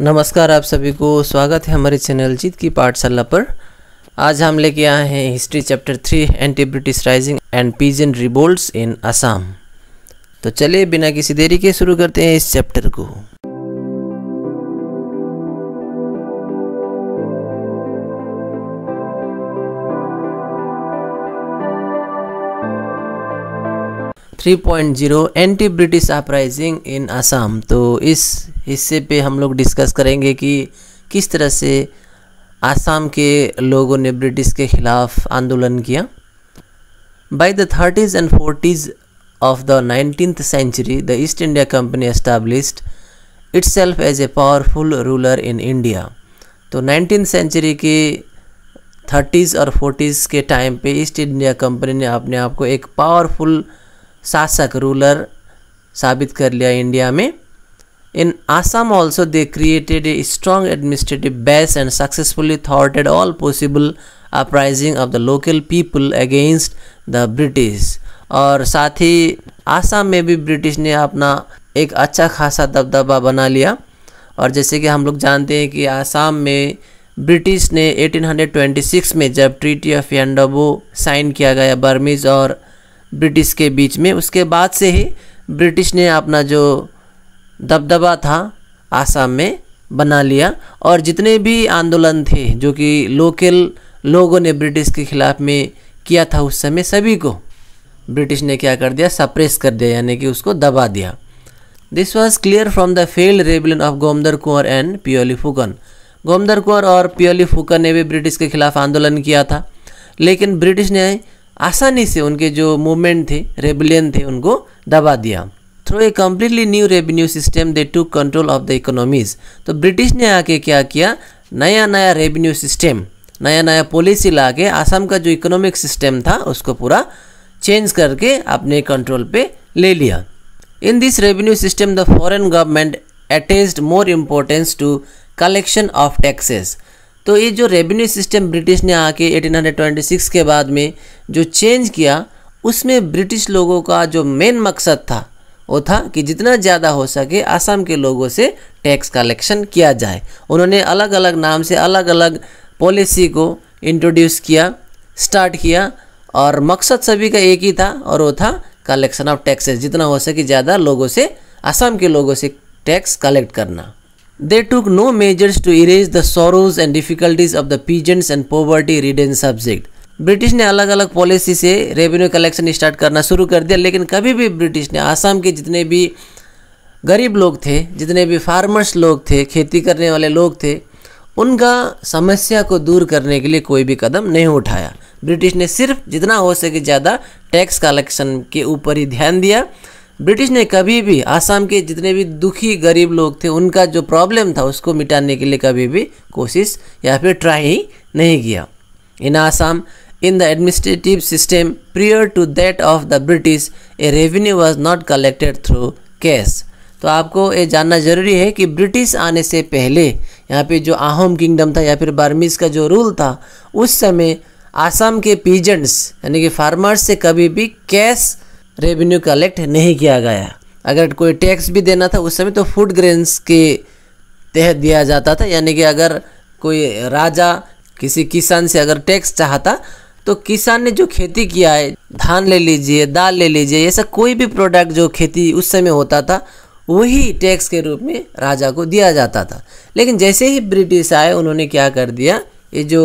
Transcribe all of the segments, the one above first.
नमस्कार आप सभी को स्वागत है हमारे चैनल जीत की पाठशाला पर आज हम लेके आए हैं history chapter three anti British rising and peasant revolt in Assam तो चलिए बिना किसी देरी के शुरू करते हैं इस चैप्टर को three point zero anti British uprising in Assam तो इस हिस्से पे हम लोग डिस्कस करेंगे कि किस तरह से आसाम के लोगों ने ब्रिटिश के ख़िलाफ़ आंदोलन किया by the thirties and forties the nineteen century the East India company Company itself as a powerful ruler in India तो नाइनटीन सेंचुरी के थर्टीज़ और फोर्टीज़ के टाइम पे ईस्ट इंडिया कंपनी ने अपने आप को एक पावरफुल शासक रूलर साबित कर लिया इंडिया में In Assam also they created a strong administrative base and successfully thwarted all possible uprising of the local people against the British और साथ ही आसाम में भी ब्रिटिश ने अपना एक अच्छा खासा दबदबा बना लिया और जैसे कि हम लोग जानते हैं कि आसाम में ब्रिटिश ने 1826 में जब ट्रीटी ऑफ यंडबो साइन किया गया बर्मीज और ब्रिटिश के बीच में उसके बाद से ही ब्रिटिश ने अपना जो दबदबा था आसाम में बना लिया और जितने भी आंदोलन थे जो कि लोकल लोगों ने ब्रिटिश के ख़िलाफ़ में किया था उस समय सभी को ब्रिटिश ने क्या कर दिया सप्रेस कर दिया यानी कि उसको दबा दिया this was clear from the failed rebellion of Gomdhar Konwar and Piyali Phukan Gomdhar Konwar और पियोली फुकन ने भी ब्रिटिश के खिलाफ आंदोलन किया था लेकिन ब्रिटिश ने आसानी से उनके जो मूवमेंट थे रेबलियन थे उनको दबा दिया through a completely new revenue system they took control of the economies तो ब्रिटिश ने आके क्या किया नया नया रेवेन्यू सिस्टम नया नया पॉलिसी ला के आसाम का जो इकोनॉमिक सिस्टम था उसको पूरा चेंज करके अपने कंट्रोल पे ले लिया in this revenue system the foreign government attached more importance to collection of taxes तो ये जो रेवेन्यू सिस्टम ब्रिटिश ने आके 1826 के बाद में जो चेंज किया उसमें ब्रिटिश लोगों का जो मेन मकसद था वो था कि जितना ज़्यादा हो सके आसाम के लोगों से टैक्स कलेक्शन किया जाए उन्होंने अलग अलग नाम से अलग अलग पॉलिसी को इंट्रोड्यूस किया स्टार्ट किया और मकसद सभी का एक ही था और वो था कलेक्शन ऑफ टैक्सेस जितना हो सके ज़्यादा लोगों से आसाम के लोगों से टैक्स कलेक्ट करना they took no measures to erase the sorrows and difficulties of the peasants and poverty ridden subject British ने अलग अलग पॉलिसी से रेवेन्यू कलेक्शन स्टार्ट करना शुरू कर दिया लेकिन कभी भी ब्रिटिश ने आसाम के जितने भी गरीब लोग थे जितने भी फार्मर्स लोग थे खेती करने वाले लोग थे उनका समस्या को दूर करने के लिए कोई भी कदम नहीं उठाया ब्रिटिश ने सिर्फ जितना हो सके ज़्यादा टैक्स कलेक्शन के ऊपर ही ध्यान दिया ब्रिटिश ने कभी भी आसाम के जितने भी दुखी गरीब लोग थे उनका जो प्रॉब्लम था उसको मिटाने के लिए कभी भी कोशिश या फिर ट्राई नहीं किया इन Assam In the administrative system prior to that of the British, a revenue was not collected through cash. तो आपको ये जानना ज़रूरी है कि ब्रिटिश आने से पहले यहाँ पे जो आहोम किंगडम था या फिर बार्मिस का जो रूल था उस समय आसाम के पीजेंट्स यानी कि फार्मर्स से कभी भी कैश रेवेन्यू कलेक्ट नहीं किया गया अगर कोई टैक्स भी देना था उस समय तो फूड ग्रेन्स के तहत दिया जाता था यानी कि अगर कोई राजा किसी किसान से अगर टैक्स चाहता तो किसान ने जो खेती किया है धान ले लीजिए दाल ले लीजिए ऐसा कोई भी प्रोडक्ट जो खेती उस समय होता था वही टैक्स के रूप में राजा को दिया जाता था लेकिन जैसे ही ब्रिटिश आए उन्होंने क्या कर दिया ये जो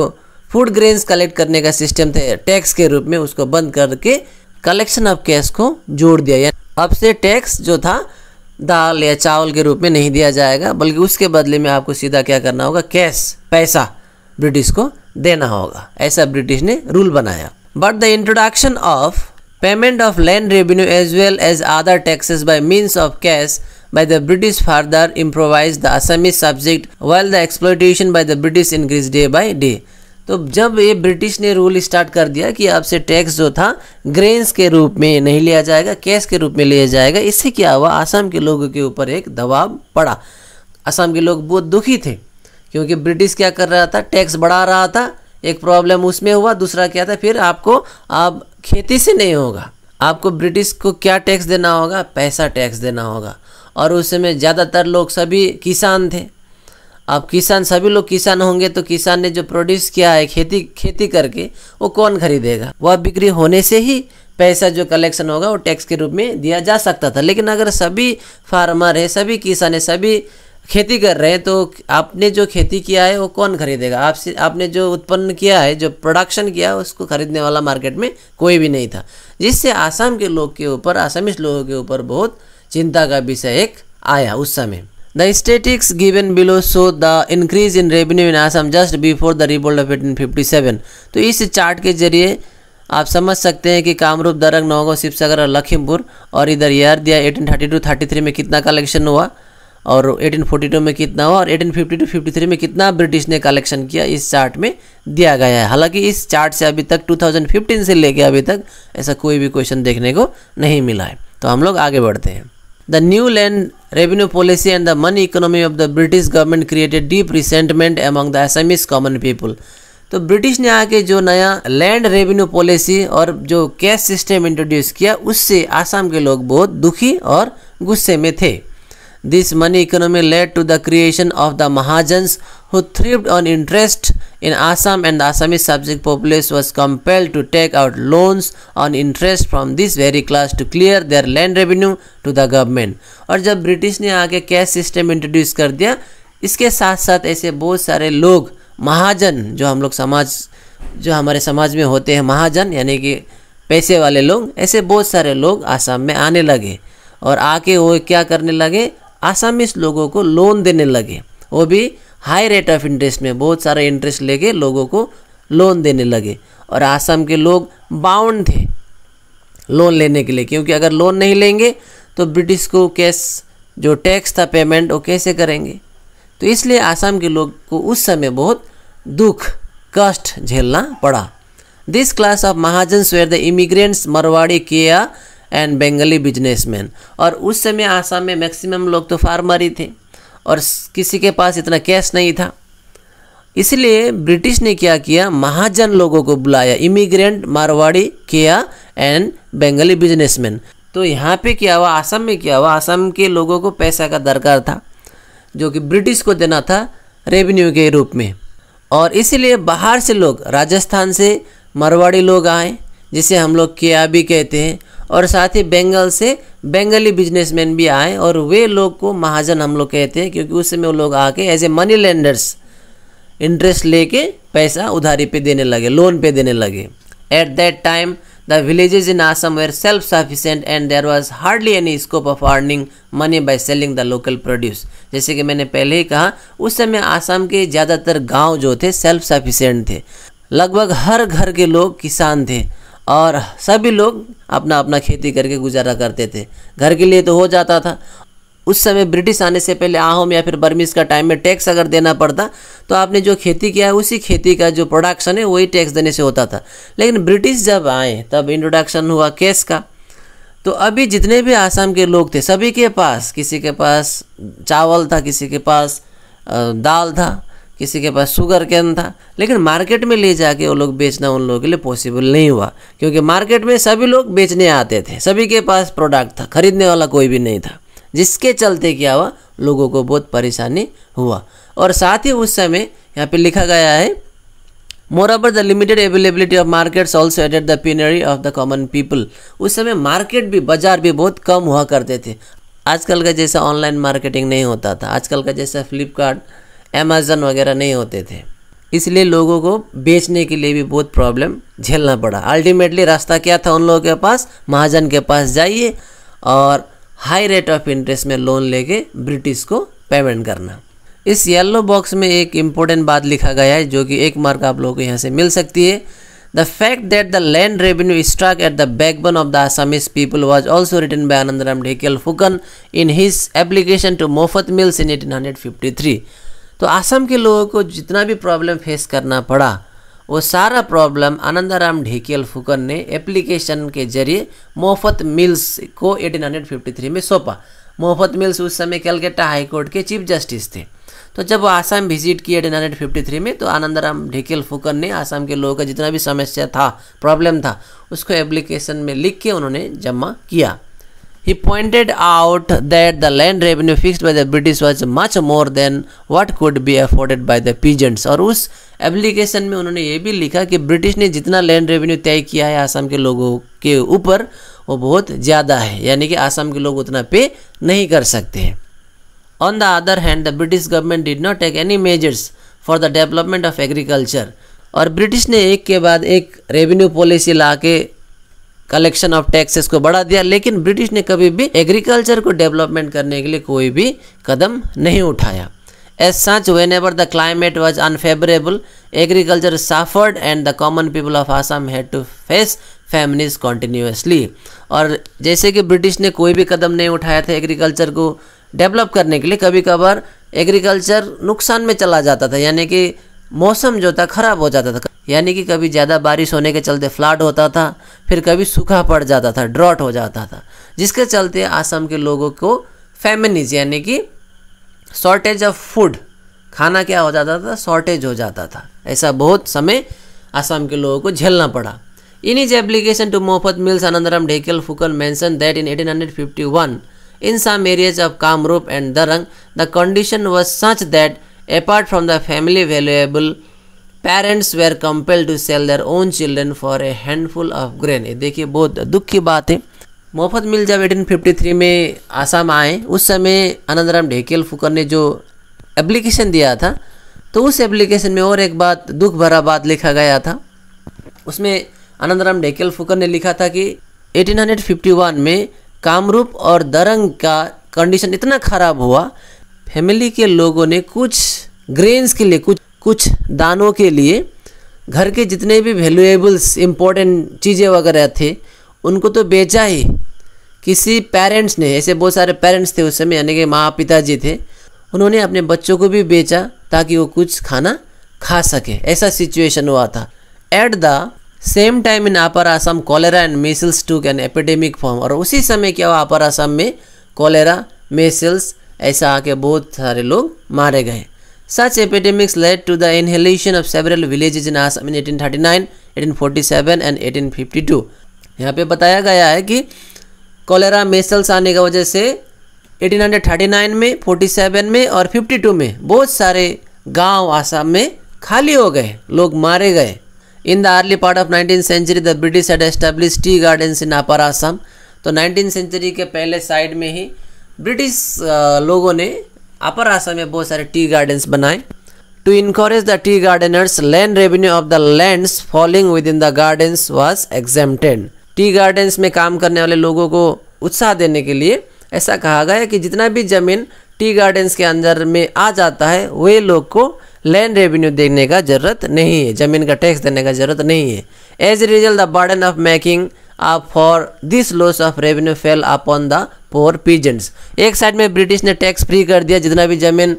फूड ग्रेन्स कलेक्ट करने का सिस्टम था टैक्स के रूप में उसको बंद करके कलेक्शन ऑफ कैश को जोड़ दिया अब से टैक्स जो था दाल या चावल के रूप में नहीं दिया जाएगा बल्कि उसके बदले में आपको सीधा क्या करना होगा कैश पैसा ब्रिटिश को देना होगा ऐसा ब्रिटिश ने रूल बनाया but the introduction of payment of land revenue as well as other taxes by means of cash by the British further improvise the Assamese subject well the exploitation by the British increase day by day तो जब ये British ने rule start कर दिया कि आपसे tax जो था ग्रेन्स के रूप में नहीं लिया जाएगा कैश के रूप में लिया जाएगा इससे क्या हुआ आसाम के लोगों के ऊपर एक दबाव पड़ा आसाम के लोग बहुत दुखी थे क्योंकि ब्रिटिश क्या कर रहा था टैक्स बढ़ा रहा था एक प्रॉब्लम उसमें हुआ दूसरा क्या था फिर आपको आप खेती से नहीं होगा आपको ब्रिटिश को क्या टैक्स देना होगा पैसा टैक्स देना होगा और उस समय ज़्यादातर लोग सभी किसान थे अब किसान सभी लोग किसान होंगे तो किसान ने जो प्रोड्यूस किया है खेती खेती करके वो कौन खरीदेगा वह बिक्री होने से ही पैसा जो कलेक्शन होगा वो टैक्स के रूप में दिया जा सकता था लेकिन अगर सभी फार्मर है सभी किसान है सभी खेती कर रहे हैं तो आपने जो खेती किया है वो कौन खरीदेगा आपसे आपने जो उत्पन्न किया है जो प्रोडक्शन किया है उसको खरीदने वाला मार्केट में कोई भी नहीं था जिससे आसाम के लोग के ऊपर आसामिस लोगों के ऊपर बहुत चिंता का विषय एक आया उस समय the statistics given below show the increase in revenue in Assam just before the revolt of eighteen fifty seven तो इस चार्ट के जरिए आप समझ सकते हैं कि कामरूप दरंग नौगांव शिवसागर और लखीमपुर और इधर यार दिया eighteen thirty two thirty three में कितना कलेक्शन हुआ और 1842 में कितना हुआ और 1852 टू 53 में कितना ब्रिटिश ने कलेक्शन किया इस चार्ट में दिया गया है हालांकि इस चार्ट से अभी तक 2015 से लेकर अभी तक ऐसा कोई भी क्वेश्चन देखने को नहीं मिला है तो हम लोग आगे बढ़ते हैं the new land revenue policy and the money economy of the British government created deep resentment among the Assamese common people तो ब्रिटिश ने आके जो नया लैंड रेवेन्यू पॉलिसी और जो कैश सिस्टम इंट्रोड्यूस किया उससे आसाम के लोग बहुत दुखी और गुस्से में थे This money economy led to the creation of the Mahajans who thrived on interest in Assam and the Assamese subject populace was compelled to take out loans on interest from this very class to clear their land revenue to the government. और जब British ने आके cash system introduce कर दिया इसके साथ साथ ऐसे बहुत सारे लोग महाजन जो हम लोग समाज जो हमारे समाज में होते हैं महाजन यानी कि पैसे वाले लोग ऐसे बहुत सारे लोग आसाम में आने लगे और आके वो क्या करने लगे आसामीस लोगों को लोन देने लगे वो भी हाई रेट ऑफ इंटरेस्ट में बहुत सारा इंटरेस्ट लेके लोगों को लोन देने लगे और आसाम के लोग बाउंड थे लोन लेने के लिए क्योंकि अगर लोन नहीं लेंगे तो ब्रिटिश को कैश जो टैक्स था पेमेंट वो कैसे करेंगे तो इसलिए आसाम के लोग को उस समय बहुत दुख कष्ट झेलना पड़ा this class of mahajan were the immigrants Marwari किया एंड बंगाली बिजनेसमैन और उस समय आसाम में मैक्सिमम लोग तो फार्मर ही थे और किसी के पास इतना कैश नहीं था इसलिए ब्रिटिश ने क्या किया महाजन लोगों को बुलाया इमिग्रेंट मारवाड़ी किया एंड बंगाली बिजनेसमैन तो यहाँ पे क्या हुआ आसाम में क्या हुआ आसाम के लोगों को पैसा का दरकार था जो कि ब्रिटिश को देना था रेवेन्यू के रूप में और इसलिए बाहर से लोग राजस्थान से मारवाड़ी लोग आए जिसे हम लोग के भी कहते हैं और साथ ही बंगाल से बंगाली बिजनेसमैन भी आए और वे लोग को महाजन हम लोग कहते हैं क्योंकि उस समय वो लोग आके as a moneylenders interest लेके पैसा उधारी पे देने लगे लोन पे देने लगे at that time the villages in Assam were self sufficient and there was hardly any scope of earning money by selling the local produce जैसे कि मैंने पहले ही कहा उस समय आसाम के ज़्यादातर गांव जो थे सेल्फ सफिशेंट थे लगभग हर घर के लोग किसान थे और सभी लोग अपना अपना खेती करके गुजारा करते थे घर के लिए तो हो जाता था उस समय ब्रिटिश आने से पहले आहोम या फिर बर्मिस का टाइम में टैक्स अगर देना पड़ता तो आपने जो खेती किया है उसी खेती का जो प्रोडक्शन है वही टैक्स देने से होता था लेकिन ब्रिटिश जब आए तब इंट्रोडक्शन हुआ केस का तो अभी जितने भी आसाम के लोग थे सभी के पास किसी के पास चावल था किसी के पास दाल था किसी के पास शुगर कैन था लेकिन मार्केट में ले जाके वो लोग बेचना उन लोगों के लिए पॉसिबल नहीं हुआ क्योंकि मार्केट में सभी लोग बेचने आते थे सभी के पास प्रोडक्ट था खरीदने वाला कोई भी नहीं था जिसके चलते क्या हुआ लोगों को बहुत परेशानी हुआ और साथ ही उस समय यहाँ पे लिखा गया है over the limited availability of markets also added the penury of the common people उस समय मार्केट भी बाजार भी बहुत कम हुआ करते थे आजकल का जैसा ऑनलाइन मार्केटिंग नहीं होता था आजकल का जैसा फ्लिपकार्ट अमेज़न वगैरह नहीं होते थे इसलिए लोगों को बेचने के लिए भी बहुत प्रॉब्लम झेलना पड़ा अल्टीमेटली रास्ता क्या था उन लोगों के पास महाजन के पास जाइए और हाई रेट ऑफ इंटरेस्ट में लोन लेके ब्रिटिश को पेमेंट करना इस येलो बॉक्स में एक इम्पोर्टेंट बात लिखा गया है जो कि एक मार्क आप लोगों को यहाँ से मिल सकती है the fact that the land revenue struck at the backbone of the Assamese people was also written by Ram Dhekial Phukan in his application to Moffatt Mills in eighteen hundred fifty three तो असम के लोगों को जितना भी प्रॉब्लम फेस करना पड़ा वो सारा प्रॉब्लम आनंदाराम ढेकियल फुकन ने एप्लीकेशन के जरिए मोफत मिल्स को 1853 में सौंपा मोफत मिल्स उस समय कलकत्ता कोर्ट के चीफ जस्टिस थे तो जब वो आसाम विजिट किए 1853 में तो आनंदाराम ढेकियल फुकन ने आसाम के लोगों का जितना भी समस्या था प्रॉब्लम था उसको एप्लीकेशन में लिख के उन्होंने जमा किया He pointed out that the land revenue fixed by the British was much more than what could be afforded by the peasants. aur us application mein unhone ye bhi likha ki british ne jitna land revenue tay kiya hai assam ke logo ke upar wo bahut zyada hai yani ki assam ke log utna pay nahi kar sakte hain On the other hand, the British government did not take any measures for the development of agriculture. और British ने एक के बाद एक revenue policy ला के collection of taxes को बढ़ा दिया लेकिन ब्रिटिश ने कभी भी एग्रीकल्चर को डेवलपमेंट करने के लिए कोई भी कदम नहीं उठाया as such whenever the climate was unfavourable agriculture suffered and the common people of Assam had to face families continuously और जैसे कि ब्रिटिश ने कोई भी कदम नहीं उठाया था एग्रीकल्चर को डेवलप करने के लिए कभी कभार एग्रीकल्चर नुकसान में चला जाता था यानी कि मौसम जो था ख़राब हो जाता था यानी कि कभी ज़्यादा बारिश होने के चलते फ्लाट होता था फिर कभी सूखा पड़ जाता था ड्रॉट हो जाता था जिसके चलते आसाम के लोगों को फेमनीज यानी कि शॉर्टेज ऑफ फूड खाना क्या हो जाता था शॉर्टेज हो जाता था ऐसा बहुत समय आसाम के लोगों को झेलना पड़ा in his application to Moffatt Mills Anandaram Dhekial Phukan mentioned that in eighteen hundred fifty one in some areas of Kamrup and Darrang the condition was such that apart from the family valuable parents were compel to sell their own children for a handful of grain देखिए बहुत दुख की बात है मोफत मिल जब eighteen fifty three में आसाम आए उस समय आनंदराम ढेकेल फुकर ने जो एप्लीकेशन दिया था तो उस एप्लीकेशन में और एक बात दुख भरा बात लिखा गया था उसमें आनंदराम ढेकेल फुकर ने लिखा था कि 1851 में कामरूप और दरंग का कंडीशन इतना खराब हुआ फैमिली के लोगों ने कुछ ग्रेन्स के लिए कुछ कुछ दानों के लिए घर के जितने भी वैल्यूएबल्स इम्पोर्टेंट चीज़ें वगैरह थे उनको तो बेचा ही किसी पेरेंट्स ने ऐसे बहुत सारे पेरेंट्स थे उस समय यानी कि माँ पिताजी थे उन्होंने अपने बच्चों को भी बेचा ताकि वो कुछ खाना खा सके ऐसा सिचुएशन हुआ था at the same time in upper Assam cholera and measles took an epidemic form और उसी समय क्या हुआ अपर आसाम में कॉलेरा मेसल्स ऐसा आके बहुत सारे लोग मारे गए Such epidemics led to the inhalation of several villages in Assam in 1839, 1847 and 1852. यहाँ पे बताया गया है कि कोलेरा मेसल्स आने का वजह से 1839 में 47 में और 52 में बहुत सारे गांव आसाम में खाली हो गए लोग मारे गए in the early part of nineteen century the British had establish tea gardens in upper Assam तो नाइनटीन सेंचुरी के पहले साइड में ही ब्रिटिश uh, लोगों ने अपर आसाम में बहुत सारे टी गार्डन्स बनाए to encourage the tea gardeners land revenue of the land falling within the gardens was exempted tea gardens में काम करने वाले लोगों को उत्साह देने के लिए ऐसा कहा गया कि जितना भी ज़मीन टी गार्डन्स के अंदर में आ जाता है वे लोग को लैंड रेवेन्यू देने का ज़रूरत नहीं है ज़मीन का टैक्स देने का ज़रूरत नहीं है as a result the burden of making up for this loss of revenue fell upon the poor peasants एक साइड में ब्रिटिश ने टैक्स फ्री कर दिया जितना भी ज़मीन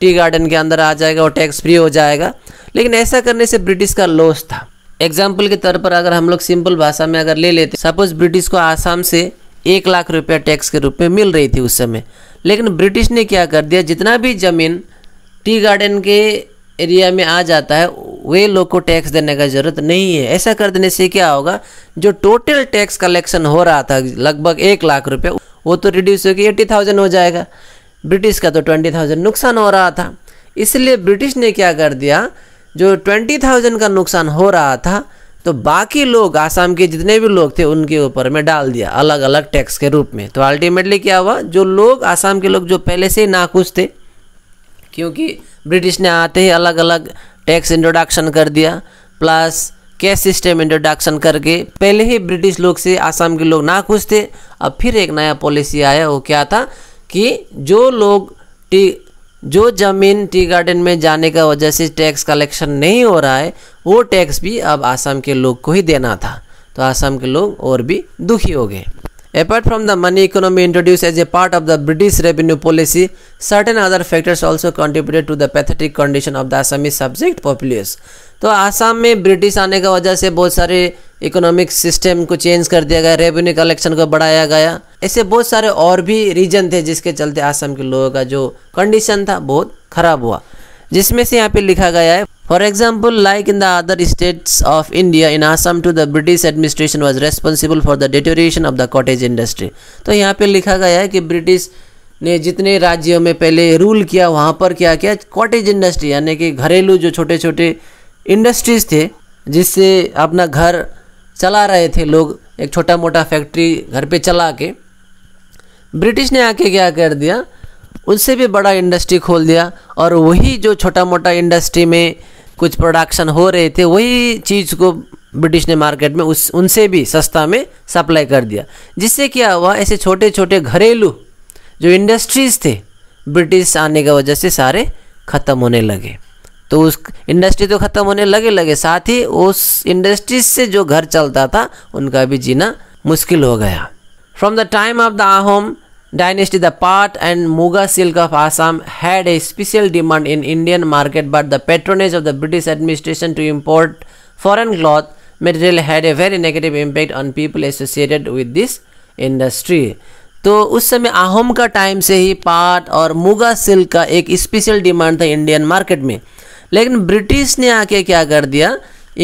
टी गार्डन के अंदर आ जाएगा वो टैक्स फ्री हो जाएगा लेकिन ऐसा करने से ब्रिटिश का लॉस था एग्जाम्पल के तौर पर अगर हम लोग सिंपल भाषा में अगर ले लेते सपोज ब्रिटिश को आसाम से एक लाख रुपया टैक्स के रूप में मिल रही थी उस समय लेकिन ब्रिटिश ने क्या कर दिया जितना भी ज़मीन टी गार्डन के एरिया में आ जाता है वे लोग को टैक्स देने का ज़रूरत नहीं है ऐसा कर देने से क्या होगा जो टोटल टैक्स कलेक्शन हो रहा था लगभग एक लाख रुपये वो तो रिड्यूस होकर एट्टी थाउजेंड हो जाएगा ब्रिटिश का तो ट्वेंटी थाउजेंड नुकसान हो रहा था इसलिए ब्रिटिश ने क्या कर दिया जो ट्वेंटी थाउजेंड का नुकसान हो रहा था तो बाकी लोग आसाम के जितने भी लोग थे उनके ऊपर में डाल दिया अलग अलग टैक्स के रूप में तो अल्टीमेटली क्या हुआ जो लोग आसाम के लोग जो पहले से ही नाखुश थे क्योंकि ब्रिटिश ने आते ही अलग अलग टैक्स इंट्रोडक्शन कर दिया प्लस कैश सिस्टम इंट्रोडक्शन करके पहले ही ब्रिटिश लोग से आसाम के लोग ना खुश थे अब फिर एक नया पॉलिसी आया वो क्या था कि जो लोग टी जो ज़मीन टी गार्डन में जाने का वजह से टैक्स कलेक्शन नहीं हो रहा है वो टैक्स भी अब आसाम के लोग को ही देना था तो आसाम के लोग और भी दुखी हो गए Apart from the money economy introduced as a part of the British revenue policy, certain other factors also contributed to the pathetic condition of the Assamese subject populace. तो आसाम में ब्रिटिश आने का वजह से बहुत सारे इकोनॉमिक सिस्टम को change कर दिया गया रेवेन्यू कलेक्शन को बढ़ाया गया ऐसे बहुत सारे और भी रीजन थे जिसके चलते आसाम के लोगों का जो कंडीशन था बहुत खराब हुआ जिसमें से यहाँ पे लिखा गया है For example, like in the other states of India, in Assam too, the British administration was responsible for the deterioration of the cottage industry. तो यहाँ पे लिखा गया है कि ब्रिटिश ने जितने राज्यों में पहले रूल किया वहाँ पर क्या किया कॉटेज इंडस्ट्री यानी कि घरेलू जो छोटे छोटे इंडस्ट्रीज थे जिससे अपना घर चला रहे थे लोग एक छोटा मोटा फैक्ट्री घर पे चला के ब्रिटिश ने आके क्या कर दिया उनसे भी बड़ा इंडस्ट्री खोल दिया और वही जो छोटा मोटा इंडस्ट्री में कुछ प्रोडक्शन हो रहे थे वही चीज़ को ब्रिटिश ने मार्केट में उस उनसे भी सस्ता में सप्लाई कर दिया जिससे क्या हुआ ऐसे छोटे छोटे घरेलू जो इंडस्ट्रीज़ थे ब्रिटिश आने की वजह से सारे ख़त्म होने लगे तो उस इंडस्ट्री तो ख़त्म होने लगे लगे साथ ही उस इंडस्ट्रीज से जो घर चलता था उनका भी जीना मुश्किल हो गया from the time of the Ahom dynasty the Pat and Muga silk of Assam had a special demand in Indian market but the patronage of the British administration to import foreign cloth material had a very negative impact on people associated with this industry तो उस समय आहोम का time से ही पाट और Muga silk का एक special demand था इंडियन मार्केट में लेकिन ब्रिटिश ने आके क्या कर दिया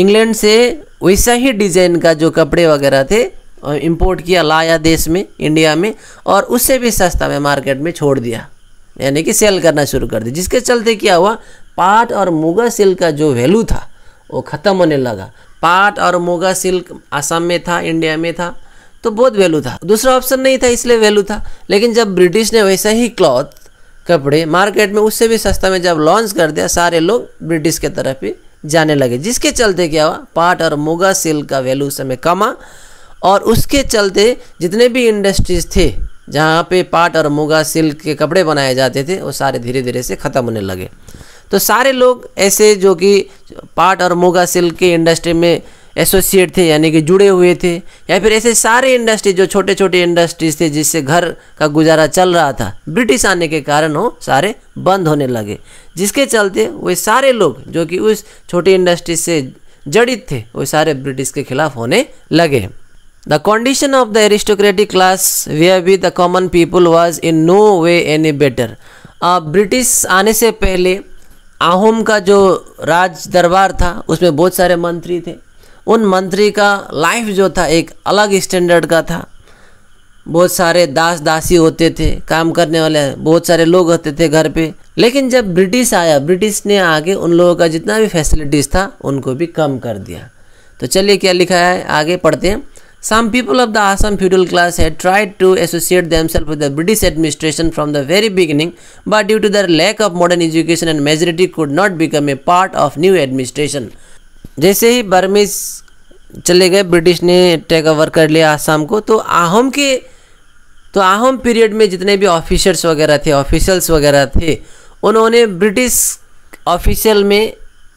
इंग्लैंड से वैसा ही डिज़ाइन का जो कपड़े वगैरह थे इम्पोर्ट किया लाया देश में इंडिया में और उससे भी सस्ता में मार्केट में छोड़ दिया यानी कि सेल करना शुरू कर दिया जिसके चलते क्या हुआ पाट और मुगा सिल्क का जो वैल्यू था वो ख़त्म होने लगा पाट और मुगा सिल्क आसाम में था इंडिया में था तो बहुत वैल्यू था दूसरा ऑप्शन नहीं था इसलिए वैल्यू था लेकिन जब ब्रिटिश ने वैसा ही क्लॉथ कपड़े मार्केट में उससे भी सस्ता में जब लॉन्च कर दिया सारे लोग ब्रिटिश के तरफ ही जाने लगे जिसके चलते क्या हुआ पाट और मुगा सिल्क का वैल्यू समय कमा और उसके चलते जितने भी इंडस्ट्रीज़ थे जहाँ पे पाट और मुगा सिल्क के कपड़े बनाए जाते थे वो सारे धीरे धीरे से ख़त्म होने लगे तो सारे लोग ऐसे जो कि पाट और मुगा सिल्क के इंडस्ट्री में एसोसिएट थे यानी कि जुड़े हुए थे या फिर ऐसे सारे इंडस्ट्री जो छोटे छोटे इंडस्ट्रीज थे जिससे घर का गुजारा चल रहा था ब्रिटिश आने के कारण वो सारे बंद होने लगे जिसके चलते वे सारे लोग जो कि उस छोटी इंडस्ट्री से जड़ित थे वो सारे ब्रिटिश के खिलाफ होने लगे The condition of the aristocratic class whereby the common people was in no way any better. British आने से पहले आहोम का जो राज दरबार था उसमें बहुत सारे मंत्री थे उन मंत्री का लाइफ जो था एक अलग स्टैंडर्ड का था बहुत सारे दास दासी होते थे काम करने वाले बहुत सारे लोग होते थे घर पे लेकिन जब ब्रिटिश आया ब्रिटिश ने आगे उन लोगों का जितना भी फैसिलिटीज़ था उनको भी कम कर दिया तो चलिए क्या लिखा है आगे पढ़ते हैं Some people of the Assam feudal class had tried to associate themselves with the British administration from the very beginning, but due to their lack of modern education and majority could not become a part of new administration. जैसे ही Burmese चले गए British ने take over कर लिया आसाम को तो आहोम के तो आहोम पीरियड में जितने भी ऑफिसर्स वगैरह थे ऑफिसल्स वगैरह थे उन्होंने ब्रिटिश ऑफिशियल में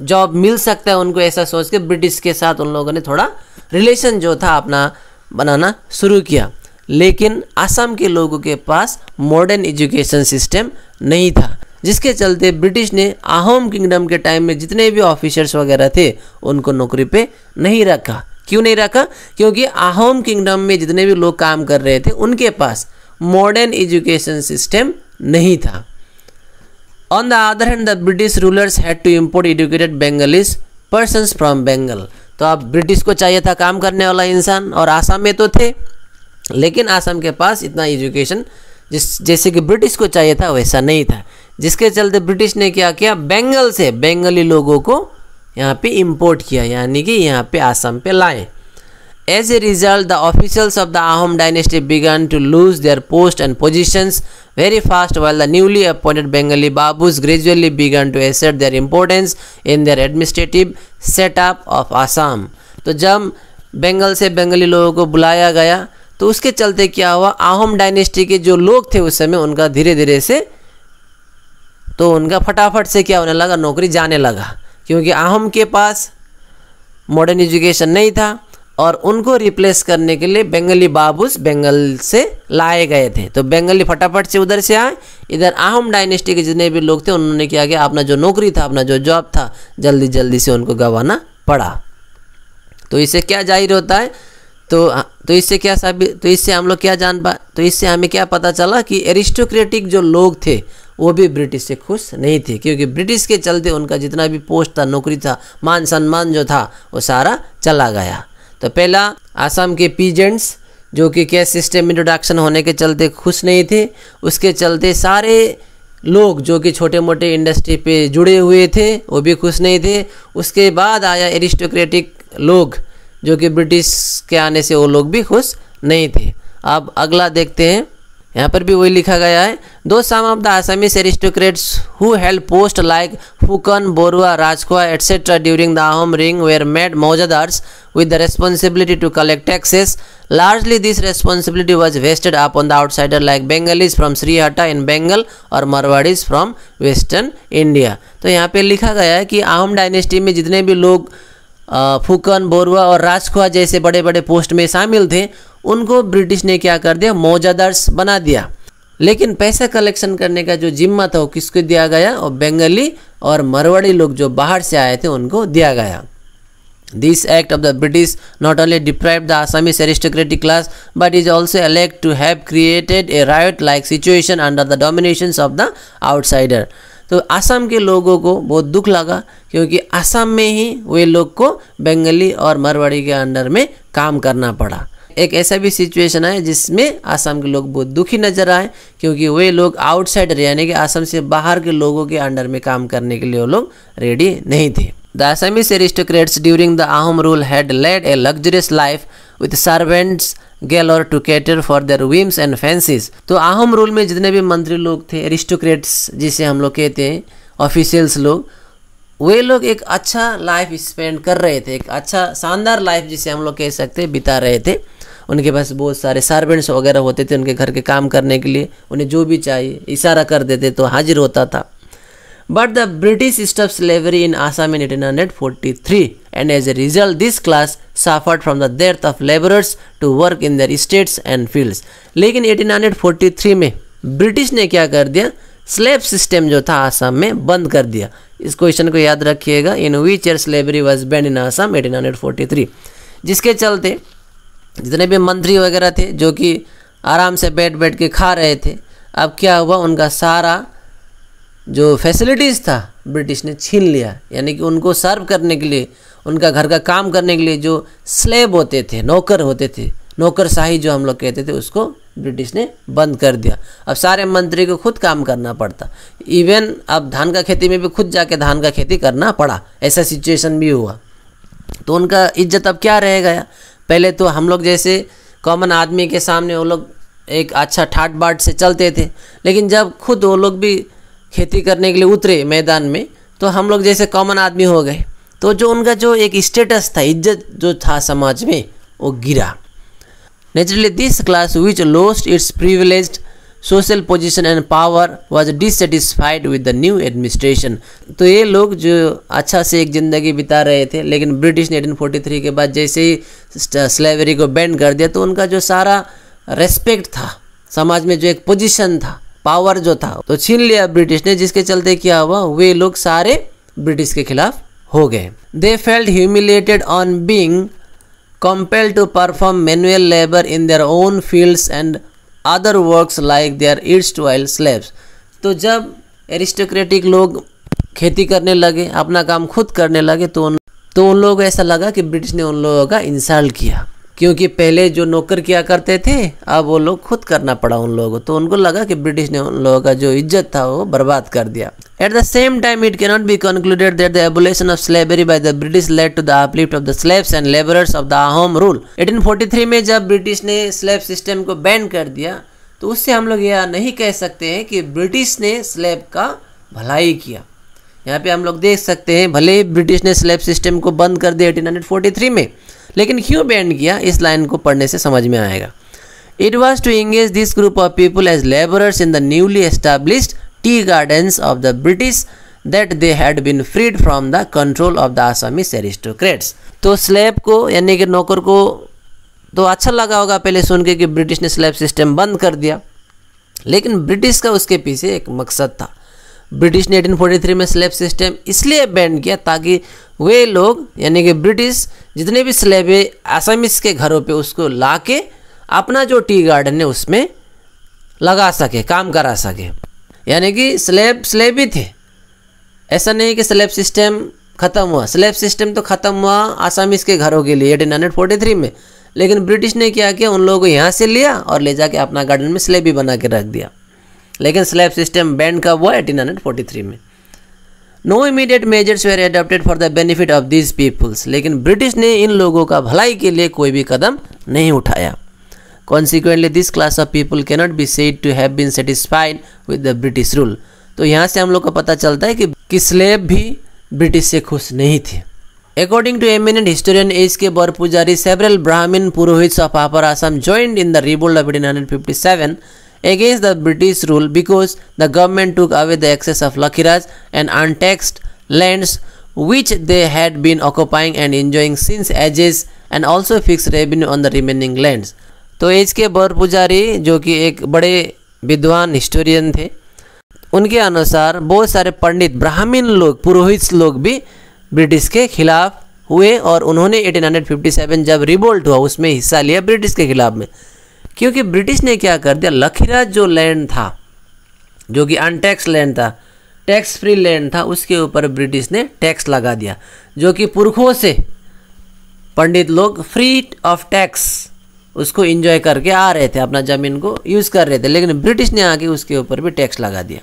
जॉब मिल सकता है उनको ऐसा सोच के ब्रिटिश के साथ उन लोगों ने थोड़ा रिलेशन जो था अपना बनाना शुरू किया लेकिन असम के लोगों के पास मॉडर्न एजुकेशन सिस्टम नहीं था जिसके चलते ब्रिटिश ने आहोम किंगडम के टाइम में जितने भी ऑफिसर्स वगैरह थे उनको नौकरी पे नहीं रखा क्यों नहीं रखा क्योंकि आहोम किंगडम में जितने भी लोग काम कर रहे थे उनके पास मॉडर्न एजुकेशन सिस्टम नहीं था On the other hand, the British rulers had to import educated Bengalis persons from Bengal. तो अब ब्रिटिश को चाहिए था काम करने वाला इंसान और आसाम में तो थे लेकिन आसाम के पास इतना एजुकेशन जिस जैसे कि ब्रिटिश को चाहिए था वैसा नहीं था जिसके चलते ब्रिटिश ने क्या किया बंगाल से बंगाली लोगों को यहाँ पे इंपोर्ट किया यानी कि यहाँ पे आसाम पे लाए As a result, the officials of the Ahom dynasty began to lose their posts and positions very fast while the newly appointed Bengali Babus gradually began to assert their importance in their administrative setup of Assam. तो जब बंगाल से बंगाली लोगों को बुलाया गया तो उसके चलते क्या हुआ आहम डायनेस्टी के जो लोग थे उस समय उनका धीरे धीरे से तो उनका फटाफट से क्या होने लगा नौकरी जाने लगा क्योंकि आहम के पास मॉडर्न एजुकेशन नहीं था और उनको रिप्लेस करने के लिए बंगाली बाबूस बंगाल से लाए गए थे तो बंगाली फटाफट से उधर से आए इधर आहम डायनेस्टी के जितने भी लोग थे उन्होंने क्या किया अपना जो नौकरी था अपना जो जॉब था जल्दी जल्दी से उनको गंवाना पड़ा तो इससे क्या जाहिर होता है तो तो इससे क्या साबित तो इससे हम लोग क्या जान पा तो इससे हमें क्या पता चला कि एरिस्टोक्रेटिक जो लोग थे वो भी ब्रिटिश से खुश नहीं थे क्योंकि ब्रिटिश के चलते उनका जितना भी पोस्ट था नौकरी था मान सम्मान जो था वो सारा चला गया तो पहला आसाम के पीजेंट्स जो कि कैश सिस्टम इंट्रोडक्शन होने के चलते खुश नहीं थे उसके चलते सारे लोग जो कि छोटे मोटे इंडस्ट्री पे जुड़े हुए थे वो भी खुश नहीं थे उसके बाद आया एरिस्टोक्रेटिक लोग जो कि ब्रिटिश के आने से वो लोग भी खुश नहीं थे अब अगला देखते हैं यहाँ पर भी वही लिखा गया है दो some of the Assamese aristocrats who help post like Fukan, Borua, Rajkoa, etc. during the Ahom ring were made Mojaddars with the responsibility to collect taxes. Largely this responsibility was vested upon the outsider like Bengalis from Sri Hatta in Bengal और Marwaris from Western India. तो यहाँ पे लिखा गया है कि आहम dynasty में जितने भी लोग फुकन बोरवा और राजखुआ जैसे बड़े बड़े पोस्ट में शामिल थे उनको ब्रिटिश ने क्या कर दिया मौजादार्स बना दिया लेकिन पैसा कलेक्शन करने का जो जिम्मा था वो किसको दिया गया और बंगाली और मरवाड़ी लोग जो बाहर से आए थे उनको दिया गया this act of the British not only deprive the Assamese aristocratic class but is also alleged to have created a riot like situation under the domination of the outsider तो आसाम के लोगों को बहुत दुख लगा क्योंकि आसाम में ही वे लोग को बंगाली और मरवाड़ी के अंडर में काम करना पड़ा एक ऐसा भी सिचुएशन है जिसमें आसाम के लोग बहुत दुखी नजर आए क्योंकि वे लोग आउटसाइडर यानी कि आसाम से बाहर के लोगों के अंडर में काम करने के लिए वो लोग रेडी नहीं थे The Assamese aristocrats during the Ahom rule had led a luxurious life with servants galore to cater for their whims and fancies. तो आहम रूल में जितने भी मंत्री लोग थे एरिस्टोक्रेट्स जिसे हम लोग कहते हैं ऑफिशियल्स लोग वे लोग एक अच्छा लाइफ स्पेंड कर रहे थे एक अच्छा शानदार लाइफ जिसे हम लोग कह सकते बिता रहे थे उनके पास बहुत सारे सार्वेंट्स वगैरह होते थे उनके घर के काम करने के लिए उन्हें जो भी चाहिए इशारा कर देते तो हाजिर होता था but the but slavery in Assam in eighteen hundred forty three and as a result this class suffered from the death of labourers to work in their states and fields लेकिन एटीन हंड्रेड फोर्टी थ्री में British ने क्या कर दिया slab system जो था आसाम में बंद कर दिया इस क्वेश्चन को याद रखिएगा in which year slavery was banned in Assam eighteen hundred forty three जिसके चलते जितने भी मंत्री वगैरह थे जो कि आराम से बैठ बैठ के खा रहे थे अब क्या हुआ उनका सारा जो फैसिलिटीज़ था ब्रिटिश ने छीन लिया यानी कि उनको सर्व करने के लिए उनका घर का काम करने के लिए जो स्लेब होते थे नौकर होते थे नौकरशाही जो हम लोग कहते थे उसको ब्रिटिश ने बंद कर दिया अब सारे मंत्री को खुद काम करना पड़ता इवन अब धान का खेती में भी खुद जाके धान का खेती करना पड़ा ऐसा सिचुएशन भी हुआ तो उनका इज्जत अब क्या रह गया पहले तो हम लोग जैसे कॉमन आदमी के सामने वो लोग एक अच्छा ठाट बाट से चलते थे लेकिन जब खुद वो लोग भी खेती करने के लिए उतरे मैदान में तो हम लोग जैसे कॉमन आदमी हो गए तो जो उनका जो एक स्टेटस था इज्जत जो था समाज में वो गिरा naturally this class which lost its privileged social position and power was dissatisfied with the new administration तो ये लोग जो अच्छा से एक ज़िंदगी बिता रहे थे लेकिन ब्रिटिश ने थ्री के बाद जैसे ही स्लेवरी को बैंड कर दिया तो उनका जो सारा रेस्पेक्ट था समाज में जो एक पोजीशन था पावर जो था तो छीन लिया ब्रिटिश ने जिसके चलते क्या हुआ वे लोग सारे ब्रिटिश के खिलाफ हो गए they felt humiliated on being compelled to perform manual labour in their own fields and other works like they are ईड्स वाइल स्लेब्स तो जब एरिस्टोक्रेटिक लोग खेती करने लगे अपना काम खुद करने लगे तो उन तो उन लोगों को ऐसा लगा कि ब्रिटिश ने उन लोगों का इंसल्ट किया क्योंकि पहले जो नौकर किया करते थे अब वो लोग खुद करना पड़ा उन लोगों को तो उनको लगा कि ब्रिटिश ने उन लोगों का जो इज्जत था वो बर्बाद कर दिया at the same time it cannot be concluded that the abolition of slavery by the British led to the uplift of the slaves and labourers of the Ahom rule 1843 में जब ब्रिटिश ने स्लेब सिस्टम को ban कर दिया तो उससे हम लोग यह नहीं कह सकते हैं कि ब्रिटिश ने स्लेब का भलाई किया यहाँ पे हम लोग देख सकते हैं भले ही ब्रिटिश ने स्लेब सिस्टम को बंद कर दिया एटीन में लेकिन क्यों बैंड किया इस लाइन को पढ़ने से समझ में आएगा it was to engage this group of people as labourers in the newly established tea gardens of the British that they had been freed from the control of the Assamese aristocrats तो slave को यानी कि नौकर को तो अच्छा लगा होगा पहले सुन के कि ब्रिटिश ने स्लेब सिस्टम बंद कर दिया लेकिन ब्रिटिश का उसके पीछे एक मकसद था ब्रिटिश ने 1843 में स्लेब सिस्टम इसलिए बैंड किया ताकि वे लोग यानी कि ब्रिटिश जितने भी स्लेब है आसामिस के घरों पे उसको ला के अपना जो टी गार्डन है उसमें लगा सके काम करा सके यानी कि स्लेब स्लेब ही थे ऐसा नहीं कि स्लेब सिस्टम ख़त्म हुआ स्लेब सिस्टम तो ख़त्म हुआ आसामीस के घरों के लिए एटीन हंड्रेड फोर्टी थ्री में लेकिन ब्रिटिश ने क्या किया उन लोगों को यहाँ से लिया और ले जाके अपना गार्डन में स्लेबी बना के रख दिया लेकिन स्लैब सिस्टम बैंड का हुआ 1843 में no immediate measures were adopted for the benefit of this peoples लेकिन ब्रिटिश ने इन लोगों का भलाई के लिए कोई भी कदम नहीं उठाया consequently this class of people cannot be said to have been satisfied with the British rule तो यहाँ से हम लोग को पता चलता है कि, कि स्लेब भी ब्रिटिश से खुश नहीं थे according to eminent historian S K Barpujari several H.K. Barpujari, of Brahmin Purohits of in the joined of eighteen hundred fifty seven against the British rule because the government took away the access of Lakhiraj and untaxed lands which they had been occupying and enjoying since ages and also fixed revenue on the remaining lands. तो H K बर पुजारी जो कि एक बड़े विद्वान historian थे उनके अनुसार बहुत सारे पंडित ब्राह्मीण लोग पुरोहित लोग भी ब्रिटिश के खिलाफ हुए और उन्होंने 1857 जब रिवोल्ट हुआ उसमें हिस्सा लिया ब्रिटिश के खिलाफ में क्योंकि ब्रिटिश ने क्या कर दिया लखीरा जो लैंड था जो कि अनटैक्स लैंड था टैक्स फ्री लैंड था उसके ऊपर ब्रिटिश ने टैक्स लगा दिया जो कि पुरखों से पंडित लोग फ्री ऑफ टैक्स उसको इंजॉय करके आ रहे थे अपना ज़मीन को यूज़ कर रहे थे लेकिन ब्रिटिश ने आके उसके ऊपर भी टैक्स लगा दिया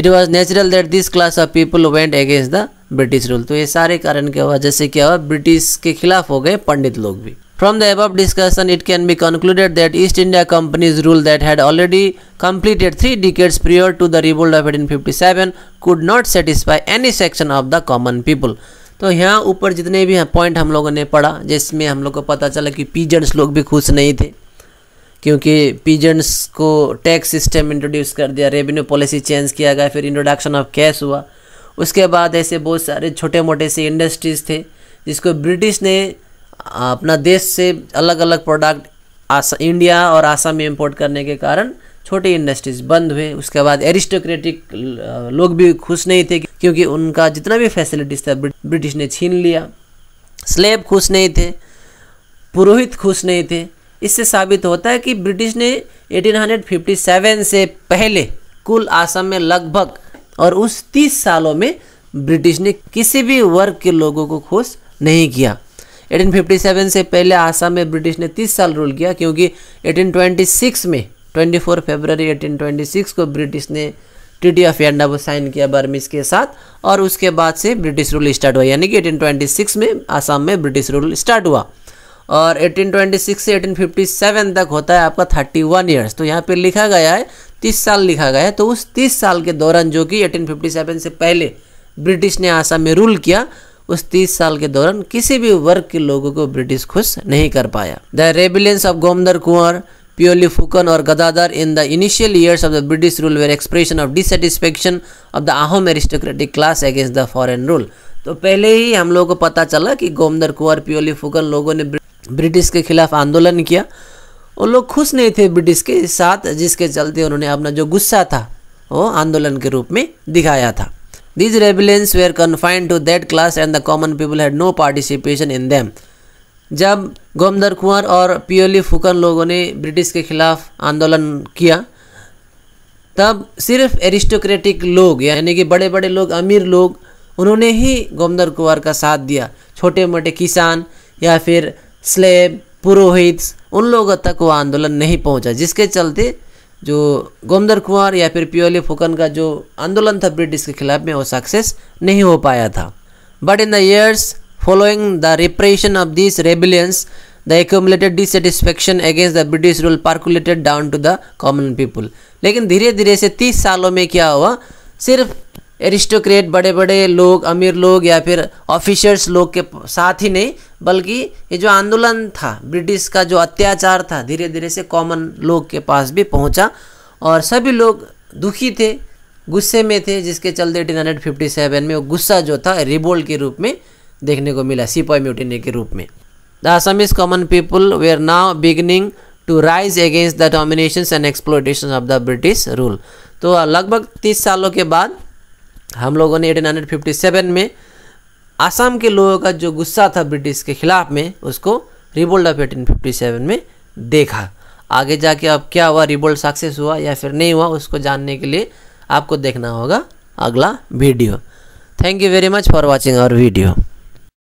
it was natural that this class of people went against the British rule तो ये सारे कारण क्या हुआ जैसे क्या हुआ ब्रिटिश के खिलाफ हो गए पंडित लोग भी From the above discussion, it can be concluded that East India Company's rule that had already completed three decades prior to the revolt of 1857 could not satisfy any section of the common people. तो यहाँ ऊपर जितने भी point हम लोगों ने पढ़ा जिसमें हम लोग को पता चला कि पीजेंट्स लोग भी खुश नहीं थे क्योंकि पीजेंट्स को टैक्स सिस्टम इंट्रोड्यूस कर दिया रेवेन्यू पॉलिसी चेंज किया गया फिर इंट्रोडक्शन ऑफ कैश हुआ उसके बाद ऐसे बहुत सारे छोटे मोटे से इंडस्ट्रीज़ थे जिसको ब्रिटिश ने अपना देश से अलग अलग प्रोडक्ट आसा इंडिया और आसाम में इम्पोर्ट करने के कारण छोटे इंडस्ट्रीज बंद हुए उसके बाद एरिस्टोक्रेटिक लोग भी खुश नहीं थे क्योंकि उनका जितना भी फैसिलिटीज था ब्रिटिश ने छीन लिया स्लेब खुश नहीं थे पुरोहित खुश नहीं थे इससे साबित होता है कि ब्रिटिश ने 1857 से पहले कुल आसाम में लगभग और उस 30 सालों में ब्रिटिश ने किसी भी वर्ग के लोगों को खुश नहीं किया 1857 से पहले आसाम में ब्रिटिश ने 30 साल रूल किया क्योंकि 1826 में 24 फरवरी 1826 को ब्रिटिश ने ट्रिटी ऑफ एंडा को साइन किया बर्मिस के साथ और उसके बाद से ब्रिटिश रूल स्टार्ट हुआ यानी कि 1826 में आसाम में ब्रिटिश रूल स्टार्ट हुआ और 1826 से 1857 तक होता है आपका 31 वन ईयर्स तो यहाँ पे लिखा गया है 30 साल लिखा गया है तो उस 30 साल के दौरान जो कि 1857 से पहले ब्रिटिश ने आसाम में रूल किया उस तीस साल के दौरान किसी भी वर्ग के लोगों को ब्रिटिश खुश नहीं कर पाया the rebellions of Gomdhar Konwar Piyali Phukan और Gadadhar in the initial years of the British rule were expression of dissatisfaction of the Ahom aristocratic class against the foreign rule तो पहले ही हम लोगों को पता चला कि गोमदर कुंवर प्योली फुकन लोगों ने ब्रिटिश के खिलाफ आंदोलन किया और लोग खुश नहीं थे ब्रिटिश के साथ जिसके चलते उन्होंने अपना जो गुस्सा था वो आंदोलन के रूप में दिखाया था These rebellions were confined to that class and the common people had no participation in them. जब गोमदर कुंवर और पियोली फुकन लोगों ने ब्रिटिश के खिलाफ आंदोलन किया तब सिर्फ एरिस्टोक्रेटिक लोग यानी कि बड़े बड़े लोग अमीर लोग उन्होंने ही गोमदर कुंवर का साथ दिया छोटे मोटे किसान या फिर स्लेब पुरोहित उन लोगों तक वो आंदोलन नहीं पहुंचा जिसके चलते जो गोमदर कुंवर या फिर पियोली फुकन का जो आंदोलन था ब्रिटिश के खिलाफ में वो सक्सेस नहीं हो पाया था but in the years following the repression of this rebellions the accumulated dissatisfaction against the British rule percolated down to the common people लेकिन धीरे धीरे से तीस सालों में क्या हुआ सिर्फ एरिस्टोक्रेट बड़े बड़े लोग अमीर लोग या फिर ऑफिशर्स लोग के साथ ही नहीं बल्कि ये जो आंदोलन था ब्रिटिश का जो अत्याचार था धीरे धीरे से कॉमन लोग के पास भी पहुंचा और सभी लोग दुखी थे गुस्से में थे जिसके चलते एटीन हंड्रेड फिफ्टी सेवन में वो गुस्सा जो था रिबोल्ट के रूप में देखने को मिला सिपाही म्यूटिने के रूप में the is common people they are now beginning to rise against the domination and exploitation of the British rule तो लगभग तीस सालों के बाद हम लोगों ने 1857 में आसाम के लोगों का जो गुस्सा था ब्रिटिश के ख़िलाफ़ में उसको रिबोल्ट ऑफ एटीन में देखा आगे जाके अब क्या हुआ रिबोल्ट सक्सेस हुआ या फिर नहीं हुआ उसको जानने के लिए आपको देखना होगा अगला video thank you very much for watching our video